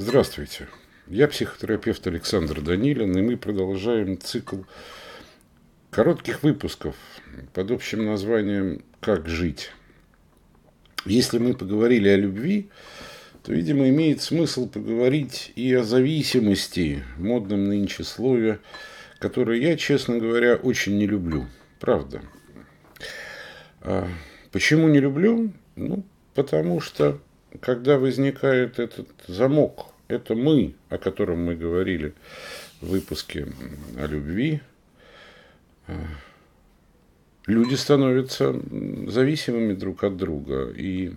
Здравствуйте. Я психотерапевт Александр Данилин, и мы продолжаем цикл коротких выпусков под общим названием «Как жить». Если мы поговорили о любви, то, видимо, имеет смысл поговорить и о зависимости, модном нынче слове, которое я, честно говоря, очень не люблю. Правда. А почему не люблю? Ну, потому что когда возникает этот замок, это мы, о котором мы говорили в выпуске о любви, э, люди становятся зависимыми друг от друга. И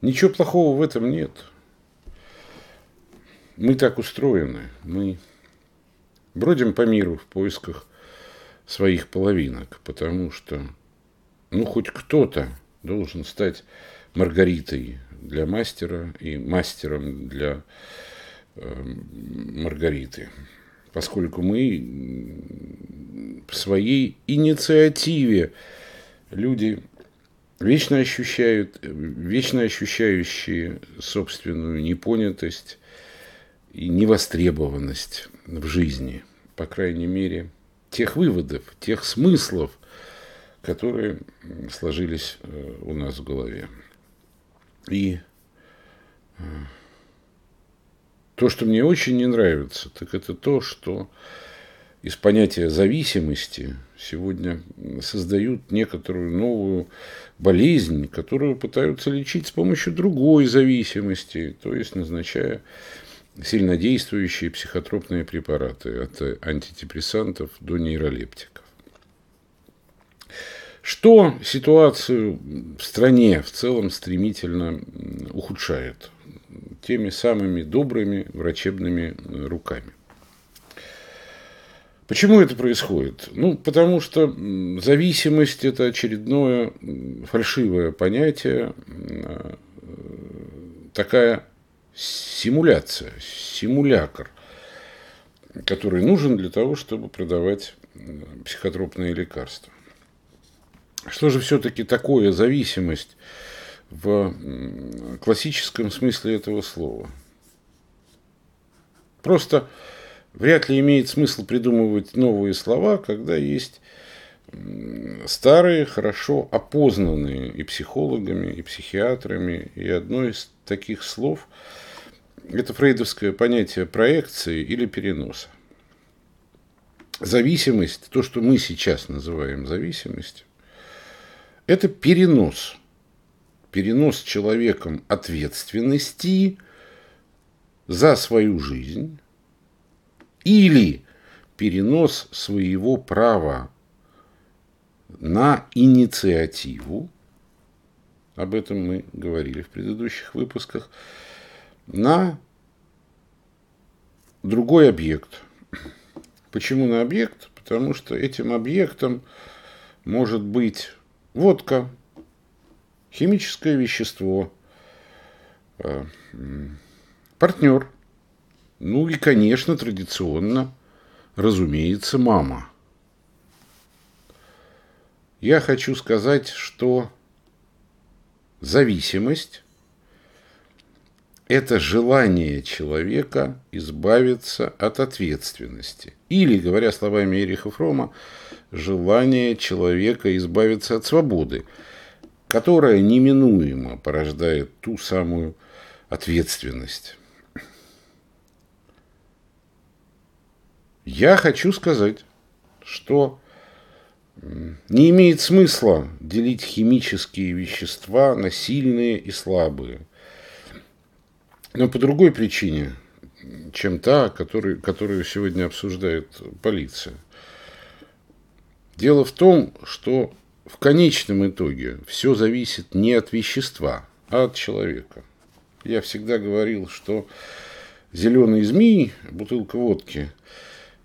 ничего плохого в этом нет. Мы так устроены. Мы бродим по миру в поисках своих половинок, потому что, ну, хоть кто-то должен стать Маргаритой для мастера и мастером для э, Маргариты, поскольку мы по своей инициативе люди вечно ощущают, вечно ощущающие собственную непонятость и невостребованность в жизни, по крайней мере, тех выводов, тех смыслов, которые сложились э, у нас в голове при... То, что мне очень не нравится, так это то, что из понятия зависимости сегодня создают некоторую новую болезнь, которую пытаются лечить с помощью другой зависимости, то есть назначая сильнодействующие психотропные препараты от антидепрессантов до нейролептиков что ситуацию в стране в целом стремительно ухудшает теми самыми добрыми врачебными э, руками. Почему это происходит? Ну, потому что зависимость – это очередное фальшивое понятие, э, такая симуляция, симулякр, который нужен для того, чтобы продавать психотропные лекарства. Что же все-таки такое зависимость в классическом смысле этого слова? Просто вряд ли имеет смысл придумывать новые слова, когда есть старые, хорошо опознанные и психологами, и психиатрами. И одно из таких слов – это фрейдовское понятие проекции или переноса. Зависимость, то, что мы сейчас называем зависимостью, это перенос. Перенос человеком ответственности за свою жизнь или перенос своего права на инициативу, об этом мы говорили в предыдущих выпусках, на другой объект. Почему на объект? Потому что этим объектом может быть Водка, химическое вещество, э, партнер. Ну и, конечно, традиционно, разумеется, мама. Я хочу сказать, что зависимость это желание человека избавиться от ответственности. Или, говоря словами Эриха Фрома, желание человека избавиться от свободы, которая неминуемо порождает ту самую ответственность. Я хочу сказать, что не имеет смысла делить химические вещества на сильные и слабые – но по другой причине, чем та, который, которую сегодня обсуждает полиция. Дело в том, что в конечном итоге все зависит не от вещества, а от человека. Я всегда говорил, что зеленый змей, бутылка водки,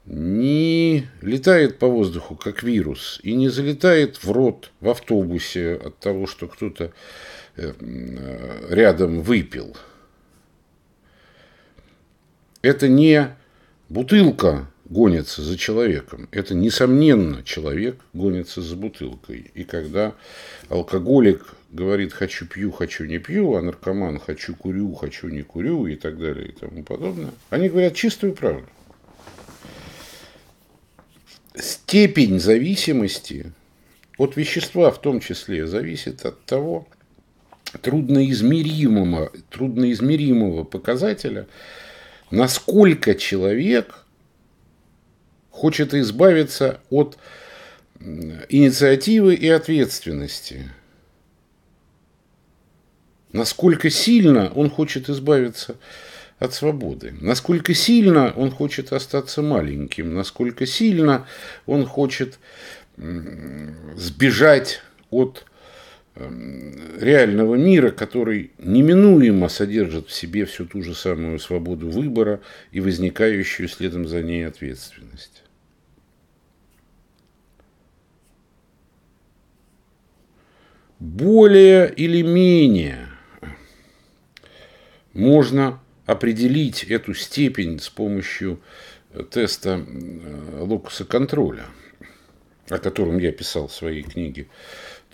не летает по воздуху, как вирус, и не залетает в рот в автобусе от того, что кто-то э, э, рядом выпил – это не бутылка гонится за человеком. Это, несомненно, человек гонится за бутылкой. И когда алкоголик говорит «хочу пью, хочу не пью», а наркоман «хочу курю, хочу не курю» и так далее и тому подобное, они говорят чистую правду. Степень зависимости от вещества в том числе зависит от того трудноизмеримого, трудноизмеримого показателя – насколько человек хочет избавиться от инициативы и ответственности. Насколько сильно он хочет избавиться от свободы. Насколько сильно он хочет остаться маленьким. Насколько сильно он хочет сбежать от Эм, реального мира, который неминуемо содержит в себе всю ту же самую свободу выбора и возникающую следом за ней ответственность. Более или менее можно определить эту степень с помощью э, теста э, локуса контроля, о котором я писал в своей книге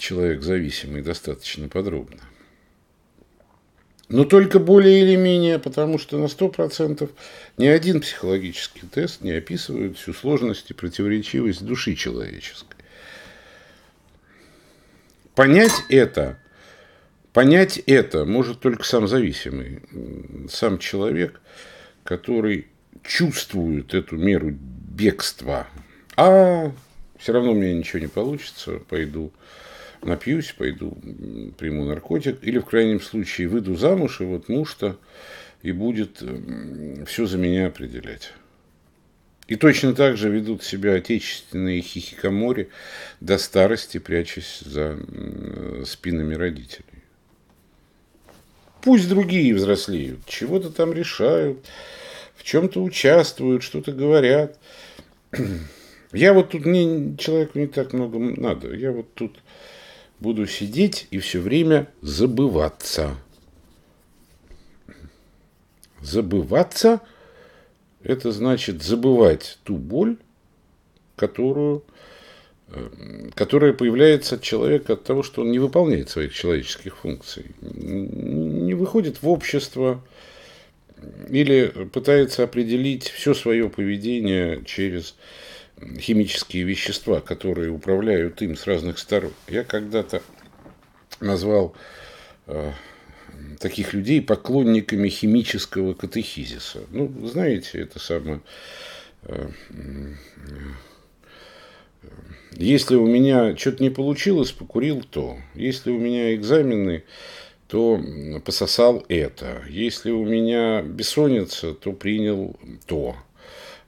человек зависимый достаточно подробно. Но только более или менее, потому что на 100% ни один психологический тест не описывает всю сложность и противоречивость души человеческой. Понять это, понять это может только сам зависимый, сам человек, который чувствует эту меру бегства. А все равно у меня ничего не получится, пойду напьюсь, пойду приму наркотик, или в крайнем случае выйду замуж, и вот муж-то и будет э, все за меня определять. И точно так же ведут себя отечественные хихикомори до старости, прячась за э, спинами родителей. Пусть другие взрослеют, чего-то там решают, в чем-то участвуют, что-то говорят. Я вот тут, мне человеку не так много надо. Я вот тут Буду сидеть и все время забываться. Забываться – это значит забывать ту боль, которую, эм, которая появляется от человека от того, что он не выполняет своих человеческих функций, не выходит в общество или пытается определить все свое поведение через химические вещества, которые управляют им с разных сторон. Я когда-то назвал э, таких людей поклонниками химического катехизиса. Ну, знаете, это самое... Э, э, если у меня что-то не получилось, покурил то. Если у меня экзамены, то пососал это. Если у меня бессонница, то принял то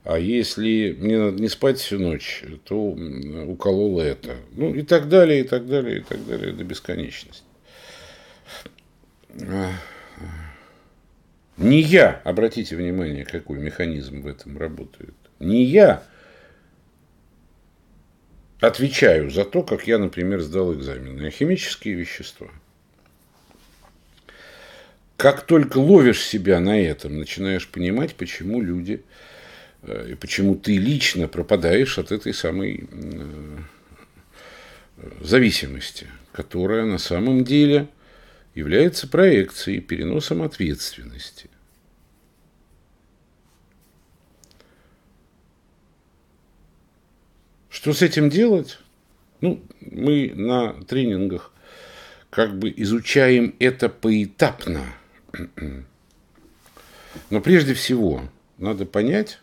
а если мне надо не спать всю ночь, то укололо это. Ну и так далее, и так далее, и так далее до бесконечности. Не я, обратите внимание, какой механизм в этом работает. Не я отвечаю за то, как я, например, сдал экзамены, а химические вещества. Как только ловишь себя на этом, начинаешь понимать, почему люди Э, и почему ты лично пропадаешь от этой самой э, зависимости, которая на самом деле является проекцией, переносом ответственности. Что с этим делать? Ну, мы на тренингах как бы изучаем это поэтапно. Но прежде всего надо понять,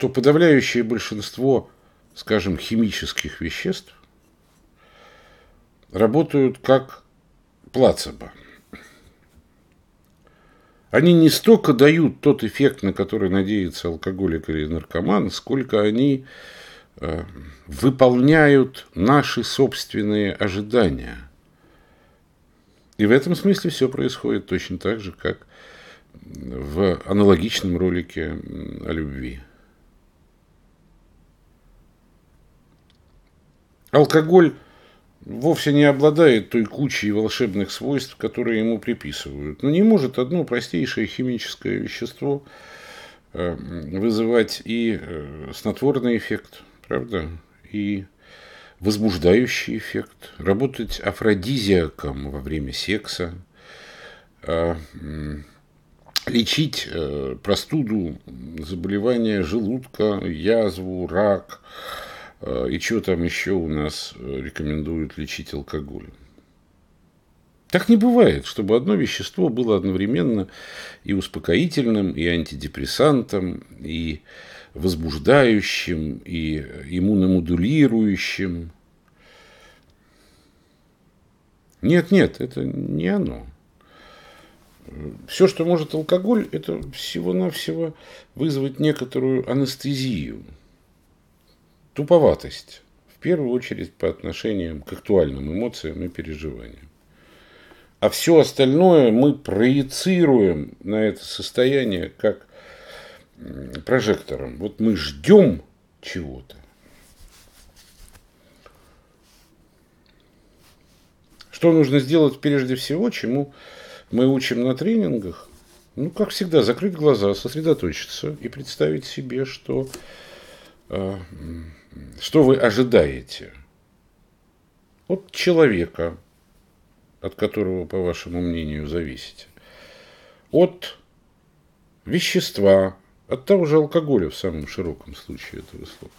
что подавляющее большинство, скажем, химических веществ работают как плацебо. Они не столько дают тот эффект, на который надеется алкоголик или наркоман, сколько они э, выполняют наши собственные ожидания. И в этом смысле все происходит точно так же, как в аналогичном ролике о любви. Алкоголь вовсе не обладает той кучей волшебных свойств, которые ему приписывают. Но не может одно простейшее химическое вещество э, вызывать и э, снотворный эффект, правда, и возбуждающий эффект, работать афродизиаком во время секса, а, лечить э, простуду, заболевания желудка, язву, рак, Э, и что там еще у нас э, рекомендуют лечить алкоголем? Так не бывает, чтобы одно вещество было одновременно и успокоительным, и антидепрессантом, и возбуждающим, и иммуномодулирующим. Нет, нет, это не оно. Все, что может алкоголь, это всего-навсего вызвать некоторую анестезию – Туповатость. В первую очередь по отношению к актуальным эмоциям и переживаниям. А все остальное мы проецируем на это состояние как прожектором. Вот мы ждем чего-то. Что нужно сделать прежде всего, чему мы учим на тренингах? Ну, как всегда, закрыть глаза, сосредоточиться и представить себе, что а, что вы ожидаете от человека, от которого, по вашему мнению, зависите, от вещества, от того же алкоголя в самом широком случае этого слова.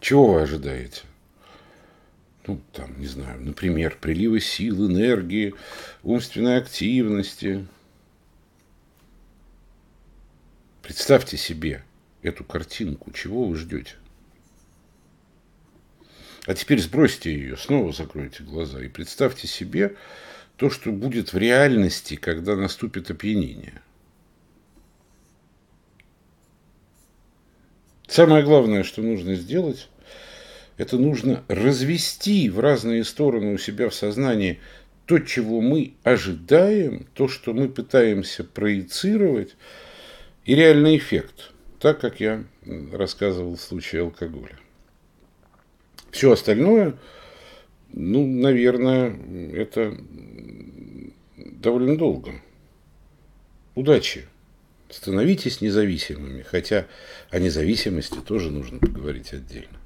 Чего вы ожидаете? Ну, там, не знаю, например, приливы сил, энергии, умственной активности, Представьте себе эту картинку, чего вы ждете? А теперь сбросьте ее, снова закройте глаза и представьте себе то, что будет в реальности, когда наступит опьянение. Самое главное, что нужно сделать, это нужно развести в разные стороны у себя в сознании то, чего мы ожидаем, то, что мы пытаемся проецировать – и реальный эффект, так как я рассказывал в случае алкоголя. Все остальное, ну, наверное, это довольно долго. Удачи! Становитесь независимыми, хотя о независимости тоже нужно поговорить отдельно.